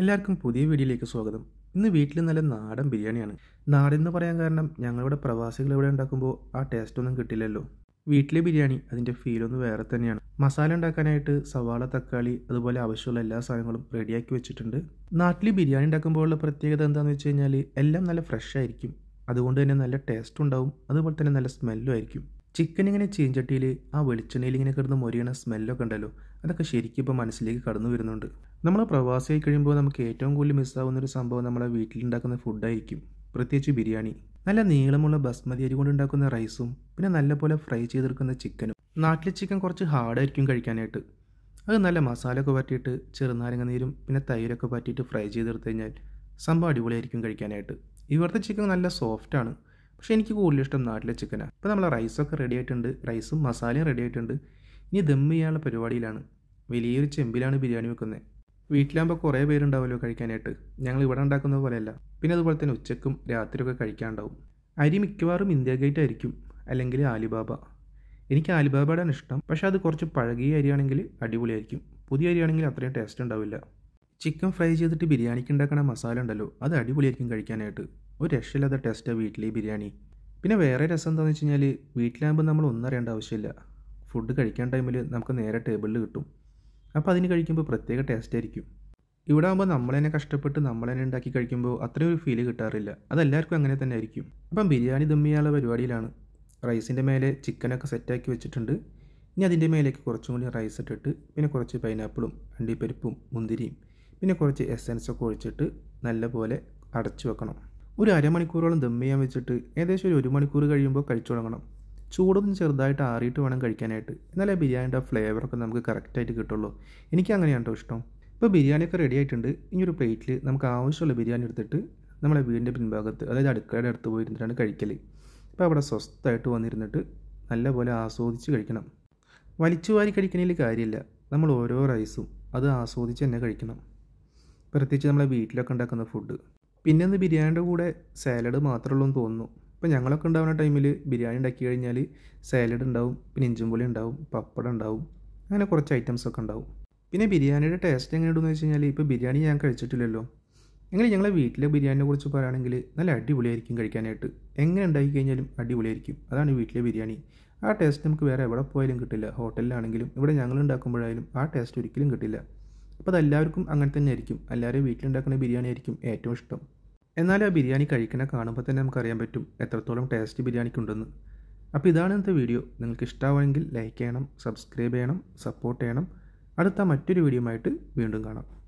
എല്ലാവർക്കും പുതിയ വീഡിയോയിലേക്ക് സ്വാഗതം ഇന്ന് വീട്ടിൽ നല്ല നാടൻ ബിരിയാണിയാണ് നാടൻ എന്ന് പറയാൻ കാരണം ഞങ്ങളിവിടെ പ്രവാസികൾ ഇവിടെ ഉണ്ടാക്കുമ്പോൾ ആ ടേസ്റ്റ് ഒന്നും കിട്ടില്ലല്ലോ വീട്ടിലെ ബിരിയാണി അതിൻ്റെ ഫീലൊന്ന് വേറെ തന്നെയാണ് മസാല ഉണ്ടാക്കാനായിട്ട് സവാള തക്കാളി അതുപോലെ ആവശ്യമുള്ള എല്ലാ സാധനങ്ങളും റെഡിയാക്കി വെച്ചിട്ടുണ്ട് നാട്ടിൽ ബിരിയാണി ഉണ്ടാക്കുമ്പോഴുള്ള പ്രത്യേകത എന്താണെന്ന് വെച്ച് കഴിഞ്ഞാൽ എല്ലാം നല്ല ഫ്രഷ് ആയിരിക്കും അതുകൊണ്ട് തന്നെ നല്ല ടേസ്റ്റ് ഉണ്ടാവും അതുപോലെ തന്നെ നല്ല സ്മെല്ലും ആയിരിക്കും ചിക്കൻ ഇങ്ങനെ ചീഞ്ചട്ടിയിൽ ആ വെളിച്ചെണ്ണയിൽ ഇങ്ങനെ കിടന്ന് മൊരിയണ സ്മെല്ലൊക്കെ ഉണ്ടല്ലോ അതൊക്കെ ശരിക്കും ഇപ്പോൾ മനസ്സിലേക്ക് കടന്നു വരുന്നുണ്ട് നമ്മൾ പ്രവാസിയായി കഴിയുമ്പോൾ നമുക്ക് ഏറ്റവും കൂടുതൽ മിസ്സാവുന്ന ഒരു സംഭവം നമ്മളെ വീട്ടിലുണ്ടാക്കുന്ന ഫുഡായിരിക്കും പ്രത്യേകിച്ച് ബിരിയാണി നല്ല നീളമുള്ള ബസ്മതി അരി കൊണ്ടുണ്ടാക്കുന്ന റൈസും പിന്നെ നല്ലപോലെ ഫ്രൈ ചെയ്തെടുക്കുന്ന ചിക്കനും നാട്ടിലെ ചിക്കൻ കുറച്ച് ഹാർഡായിരിക്കും കഴിക്കാനായിട്ട് അത് നല്ല മസാല ഒക്കെ പറ്റിയിട്ട് ചെറുനാരങ്ങ നീരും പിന്നെ തൈരൊക്കെ പറ്റിയിട്ട് ഫ്രൈ ചെയ്തെടുത്തു കഴിഞ്ഞാൽ സംഭവം അടിപൊളിയായിരിക്കും കഴിക്കാനായിട്ട് ഇവിടുത്തെ ചിക്കൻ നല്ല സോഫ്റ്റ് ആണ് പക്ഷേ എനിക്ക് കൂടുതൽ ഇഷ്ടം നാട്ടിലെ ചിക്കനാണ് ഇപ്പോൾ നമ്മളെ റൈസൊക്കെ റെഡി ആയിട്ടുണ്ട് റൈസും മസാലയും റെഡി ആയിട്ടുണ്ട് ഇനി ദം ചെയ്യാനുള്ള പരിപാടിയിലാണ് വലിയൊരു ചെമ്പിലാണ് ബിരിയാണി വെക്കുന്നത് വീട്ടിലാകുമ്പോൾ കുറേ പേരുണ്ടാവുമല്ലോ കഴിക്കാനായിട്ട് ഞങ്ങൾ ഇവിടെ ഉണ്ടാക്കുന്നത് പോലെയല്ല പിന്നെ അതുപോലെ തന്നെ ഉച്ചക്കും രാത്രിയൊക്കെ കഴിക്കാനുണ്ടാവും അരി മിക്കവാറും ഇന്ത്യ ഗേറ്റ് ആയിരിക്കും അല്ലെങ്കിൽ ആലിബാബ എനിക്ക് ആലിബാബയുടെയാണ് ഇഷ്ടം പക്ഷേ അത് കുറച്ച് പഴകിയ അരിയാണെങ്കിൽ അടിപൊളിയായിരിക്കും പുതിയ അരിയാണെങ്കിൽ അത്രയും ടേസ്റ്റ് ഉണ്ടാവില്ല ചിക്കൻ ഫ്രൈ ചെയ്തിട്ട് ബിരിയാണിക്ക് ഉണ്ടാക്കണ മസാല ഉണ്ടല്ലോ അത് അടിപൊളിയായിരിക്കും കഴിക്കാനായിട്ട് ഒരു രക്ഷയില്ലാത്ത ടേസ്റ്റാണ് വീട്ടിലെ ബിരിയാണി പിന്നെ വേറെ രസം എന്താണെന്ന് വെച്ച് കഴിഞ്ഞാൽ വീട്ടിലാകുമ്പോൾ നമ്മൾ ഒന്നറിയേണ്ട ആവശ്യമില്ല ഫുഡ് കഴിക്കാൻ ടൈമിൽ നമുക്ക് നേരെ ടേബിളിൽ കിട്ടും അപ്പോൾ അതിന് കഴിക്കുമ്പോൾ പ്രത്യേക ടേസ്റ്റ് ആയിരിക്കും ഇവിടെ ആകുമ്പോൾ നമ്മൾ തന്നെ കഷ്ടപ്പെട്ട് നമ്മൾ തന്നെ ഉണ്ടാക്കി കഴിക്കുമ്പോൾ അത്രയും ഒരു ഫീല് കിട്ടാറില്ല അതെല്ലാവർക്കും അങ്ങനെ തന്നെ ആയിരിക്കും അപ്പം ബിരിയാണി ദം പരിപാടിയിലാണ് റൈസിൻ്റെ മേലെ ചിക്കനൊക്കെ സെറ്റാക്കി വെച്ചിട്ടുണ്ട് ഇനി അതിൻ്റെ മേലേക്ക് കുറച്ചും കൂടി റൈസ് ഇട്ടിട്ട് പിന്നെ കുറച്ച് പൈനാപ്പിളും അണ്ടിപ്പരിപ്പും മുന്തിരിയും പിന്നെ കുറച്ച് എസൻസൊക്കെ ഒഴിച്ചിട്ട് നല്ലപോലെ അടച്ചു വെക്കണം ഒരു അരമണിക്കൂറോളം ദം ചെയ്യാൻ വെച്ചിട്ട് ഏകദേശം ഒരു ഒരു മണിക്കൂർ കഴിയുമ്പോൾ കഴിച്ചു തുടങ്ങണം ചൂടൊന്ന് ചെറുതായിട്ട് ആറിയിട്ട് വേണം കഴിക്കാനായിട്ട് എന്നാലേ ബിരിയാണിയുടെ ഫ്ലേവറൊക്കെ നമുക്ക് കറക്റ്റായിട്ട് കിട്ടുള്ളൂ എനിക്ക് അങ്ങനെയാണ് കേട്ടോ ഇഷ്ടം ഇപ്പോൾ ബിരിയാണിയൊക്കെ റെഡി ആയിട്ടുണ്ട് ഇനി ഒരു പ്ലേറ്റിൽ നമുക്ക് ആവശ്യമുള്ള ബിരിയാണി എടുത്തിട്ട് നമ്മളെ വീടിൻ്റെ പിൻഭാഗത്ത് അതായത് അടുക്കളയുടെ അടുത്ത് പോയിരുന്നിട്ടാണ് കഴിക്കൽ അപ്പോൾ അവിടെ സ്വസ്ഥമായിട്ട് വന്നിരുന്നിട്ട് നല്ലപോലെ ആസ്വദിച്ച് കഴിക്കണം വലിച്ചു വാരി കഴിക്കണതിൽ കാര്യമില്ല നമ്മൾ ഓരോ റൈസും അത് ആസ്വദിച്ച് തന്നെ കഴിക്കണം പ്രത്യേകിച്ച് നമ്മളെ വീട്ടിലൊക്കെ ഉണ്ടാക്കുന്ന ഫുഡ് പിന്നെ ഒന്ന് ബിരിയാണിയുടെ കൂടെ സാലഡ് മാത്രമേ ഉള്ളൂ എന്ന് തോന്നുന്നു ഇപ്പോൾ ഞങ്ങളൊക്കെ ഉണ്ടാവുന്ന ടൈമിൽ ബിരിയാണി ഉണ്ടാക്കി കഴിഞ്ഞാൽ സാലഡ് ഉണ്ടാവും പിന്നെ ഇഞ്ചുംപുളി ഉണ്ടാവും പപ്പടം ഉണ്ടാവും അങ്ങനെ കുറച്ച് ഐറ്റംസ് ഒക്കെ ഉണ്ടാവും പിന്നെ ബിരിയാണിയുടെ ടേസ്റ്റ് ഉണ്ടെന്ന് വെച്ച് കഴിഞ്ഞാൽ ഇപ്പോൾ ബിരിയാണി ഞാൻ കഴിച്ചിട്ടില്ലല്ലോ എങ്കിലും ഞങ്ങളെ വീട്ടിലെ ബിരിയാണിനെ കുറിച്ച് പറയുകയാണെങ്കിൽ നല്ല അടിപൊളിയായിരിക്കും കഴിക്കാനായിട്ട് എങ്ങനെ ഉണ്ടാക്കി കഴിഞ്ഞാലും അടിപൊളിയായിരിക്കും അതാണ് വീട്ടിലെ ബിരിയാണി ആ ടേസ്റ്റ് നമുക്ക് വേറെ എവിടെ പോയാലും കിട്ടില്ല ഹോട്ടലിലാണെങ്കിലും ഇവിടെ ഞങ്ങൾ ഉണ്ടാക്കുമ്പോഴായാലും ആ ടേസ്റ്റ് ഒരിക്കലും കിട്ടില്ല അപ്പോൾ അതെല്ലാവർക്കും അങ്ങനെ തന്നെ ആയിരിക്കും എല്ലാവരും വീട്ടിലുണ്ടാക്കുന്ന ബിരിയാണി ആയിരിക്കും ഏറ്റവും ഇഷ്ടം എന്നാൽ ആ ബിരിയാണി കഴിക്കണ കാണുമ്പോൾ തന്നെ നമുക്കറിയാൻ പറ്റും എത്രത്തോളം ടേസ്റ്റ് ബിരിയാണിക്കുണ്ടെന്ന് അപ്പോൾ ഇതാണ് ഇന്നത്തെ വീഡിയോ നിങ്ങൾക്ക് ഇഷ്ടമാണെങ്കിൽ ലൈക്ക് ചെയ്യണം സബ്സ്ക്രൈബ് ചെയ്യണം സപ്പോർട്ട് ചെയ്യണം അടുത്ത മറ്റൊരു വീഡിയോ വീണ്ടും കാണാം